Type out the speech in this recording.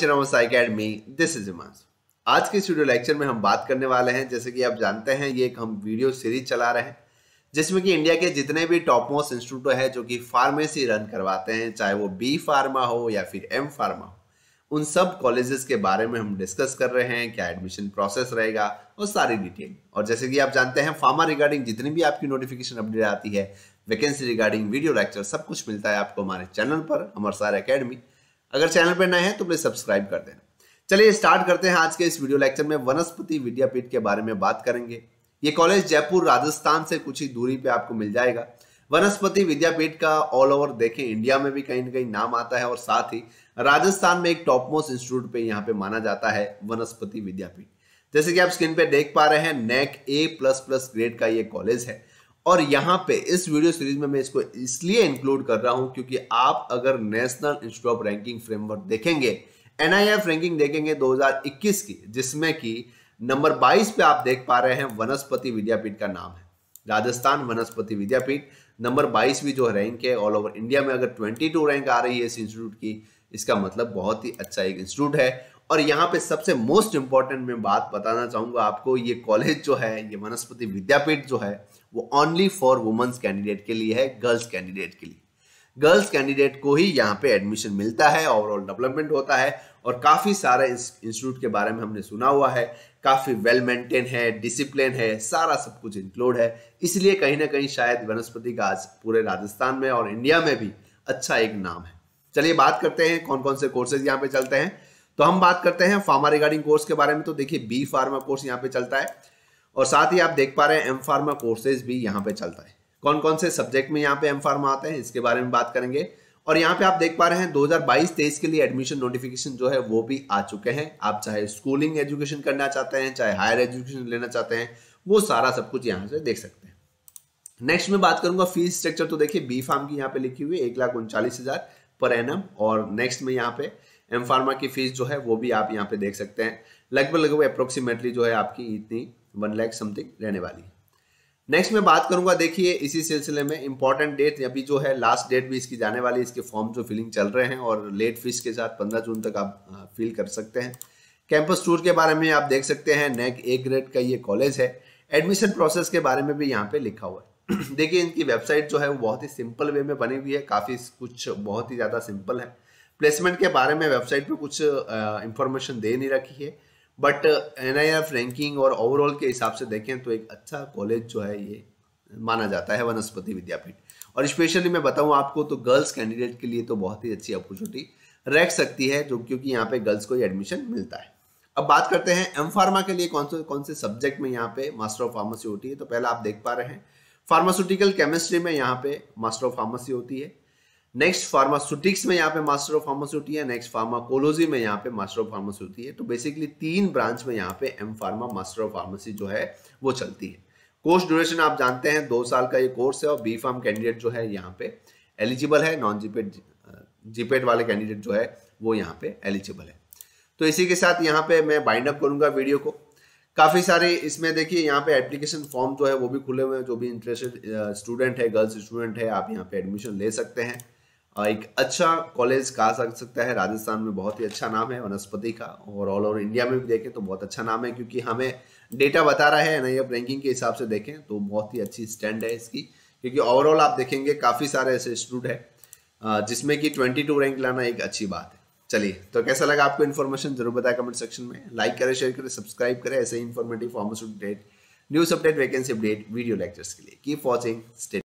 lecture of psyched me this is इमांस आज के स्टूडियो लेक्चर में हम बात करने वाले हैं जैसे कि आप जानते हैं ये एक हम वीडियो सीरीज चला रहे हैं जिसमें कि इंडिया के जितने भी टॉप मोस्ट इंस्टीट्यूट है जो कि फार्मेसी रन करवाते हैं चाहे वो बी फार्मा हो या फिर एम फार्मा हो उन सब कॉलेजेस के बारे में हम डिस्कस कर रहे हैं क्या एडमिशन प्रोसेस रहेगा और सारी डिटेल और जैसे कि आप जानते हैं फार्मा रिगार्डिंग जितनी भी आपकी नोटिफिकेशन अपडेट आती है वैकेंसी रिगार्डिंग वीडियो लेक्चर सब कुछ मिलता है आपको हमारे चैनल पर अमर सार अकेडमी अगर चैनल पर नए हैं तो प्लीज़ सब्सक्राइब कर देना चलिए स्टार्ट करते हैं आज के इस वीडियो लेक्चर में वनस्पति विद्यापीठ के बारे में बात करेंगे ये कॉलेज जयपुर राजस्थान से कुछ ही दूरी पे आपको मिल जाएगा वनस्पति विद्यापीठ का ऑल ओवर देखें इंडिया में भी कहीं ना कहीं नाम आता है और साथ ही राजस्थान में एक टॉप मोस्ट इंस्टीट्यूट पे यहाँ पे माना जाता है वनस्पति विद्यापीठ जैसे कि आप स्क्रीन पे देख पा रहे हैं NAAC A plus plus grade का ये कॉलेज है और यहाँ पे इस वीडियो सीरीज में मैं इसको इसलिए इंक्लूड कर रहा हूं क्योंकि आप अगर National Institute of Ranking Framework देखेंगे एनआईएफ रैंकिंग देखेंगे 2021 की जिसमें कि नंबर 22 पे आप देख पा रहे हैं वनस्पति विद्यापीठ का नाम है राजस्थान वनस्पति विद्यापीठ नंबर 22 भी जो रैंक है ऑल ओवर इंडिया में अगर 22 रैंक आ रही है इस इंस्टीट्यूट की इसका मतलब बहुत ही अच्छा एक इंस्टीट्यूट है और यहाँ पे सबसे मोस्ट इंपॉर्टेंट मैं बात बताना चाहूंगा आपको ये कॉलेज जो है ये वनस्पति विद्यापीठ जो है वो ओनली फॉर वुमेंस कैंडिडेट के लिए है गर्ल्स कैंडिडेट के लिए गर्ल्स कैंडिडेट को ही यहाँ पे एडमिशन मिलता है ओवरऑल डेवलपमेंट होता है और काफ़ी सारे इंस्टीट्यूट के बारे में हमने सुना हुआ है काफ़ी वेल मेंटेन है डिसिप्लिन है सारा सब कुछ इंक्लूड है इसलिए कहीं ना कहीं शायद वनस्पति का आज पूरे राजस्थान में और इंडिया में भी अच्छा एक नाम है चलिए बात करते हैं कौन कौन से कोर्सेज यहाँ पे चलते हैं तो हम बात करते हैं फार्मा रिगार्डिंग कोर्स के बारे में तो देखिए बी फार्मा कोर्स यहाँ पे चलता है और साथ ही आप देख पा रहे हैं एम फार्मा कोर्सेज भी यहाँ पे चलता है कौन कौन से सब्जेक्ट में यहाँ पे एम फार्मा आते हैं इसके बारे में बात करेंगे और यहाँ पे आप देख पा रहे हैं 2022-23 के लिए एडमिशन नोटिफिकेशन जो है वो भी आ चुके हैं आप चाहे स्कूलिंग एजुकेशन करना चाहते हैं चाहे हायर एजुकेशन लेना चाहते हैं वो सारा सब कुछ यहाँ से देख सकते हैं नेक्स्ट में बात करूंगा फीस स्ट्रक्चर तो देखिए बी फार्म की यहाँ पे लिखी हुई एक लाख उनचालीस हजार पर एन और नेक्स्ट में यहाँ पे एम फार्मा की फीस जो है वो भी आप यहाँ पे देख सकते हैं लगभग लगभग अप्रोक्सीमेटली जो है आपकी इतनी वन लैख समथिंग रहने वाली है नेक्स्ट मैं बात करूंगा देखिए इसी सिलसिले में इंपॉर्टेंट डेट अभी जो है लास्ट डेट भी इसकी जाने वाली इसके फॉर्म जो फिलिंग चल रहे हैं और लेट फीस के साथ 15 जून तक आप फिल कर सकते हैं कैंपस टूर के बारे में आप देख सकते हैं नैक ए ग्रेड का ये कॉलेज है एडमिशन प्रोसेस के बारे में भी यहाँ पे लिखा हुआ है देखिए इनकी वेबसाइट जो है वो बहुत ही सिंपल वे में बनी हुई है काफ़ी कुछ बहुत ही ज़्यादा सिंपल है प्लेसमेंट के बारे में वेबसाइट पर कुछ इंफॉर्मेशन दे नहीं रखी है but N I F ranking और ओवरऑल के हिसाब से देखें तो एक अच्छा कॉलेज जो है ये माना जाता है वनस्पति विद्यापीठ और स्पेशली मैं बताऊं आपको तो गर्ल्स कैंडिडेट के लिए तो बहुत ही अच्छी अपॉर्चुनिटी रह सकती है जो क्योंकि यहाँ पे गर्ल्स को ही एडमिशन मिलता है अब बात करते हैं एम फार्मा के लिए कौन से कौन से सब्जेक्ट में यहाँ पे मास्टर ऑफ फार्मेसी होती है तो पहला आप देख पा रहे हैं फार्मास्यूटिकल केमिस्ट्री में यहाँ पे मास्टर ऑफ फार्मेसी होती है नेक्स्ट फार्मास्यूटिक्स में यहाँ पे मास्टर ऑफ फार्मास्यूटी है नेक्स्ट फार्माकोलॉजी में यहाँ पे मास्टर ऑफ फार्मास्यूटी है तो बेसिकली तीन ब्रांच में यहाँ पे M pharma master of pharmacy जो है वो चलती है कोर्स ड्यूरेशन आप जानते हैं दो साल का ये कोर्स है और बी फार्म कैंडिडेट जो है यहाँ पे एलिजिबल है नॉन जीपेड जीपेड वाले कैंडिडेट जो है वो यहाँ पे एलिजिबल है तो इसी के साथ यहाँ पे मैं बाइंड अप करूंगा वीडियो को काफ़ी सारे इसमें देखिए यहाँ पे एप्लीकेशन फॉर्म जो है वो भी खुले हुए हैं जो भी इंटरेस्टेड स्टूडेंट है गर्ल्स स्टूडेंट है आप यहाँ पे एडमिशन ले सकते हैं एक अच्छा कॉलेज कहा जा सकता है राजस्थान में बहुत ही अच्छा नाम है वनस्पति का और ऑल ओवर इंडिया में भी देखें तो बहुत अच्छा नाम है क्योंकि हमें डेटा बता रहा है एन आई रैंकिंग के हिसाब से देखें तो बहुत ही अच्छी स्टैंड है इसकी क्योंकि ओवरऑल आप देखेंगे काफ़ी सारे ऐसे स्टूडेंट है जिसमें कि ट्वेंटी टू रैंक लाना एक अच्छी बात है चलिए तो कैसा लगा आपको इन्फॉर्मेशन जरूर बताए कमेंट सेक्शन में लाइक करें शेयर करें सब्सक्राइब करें ऐसे informative update news update vacancy update video lectures के लिए कीप वॉचिंग स्टेट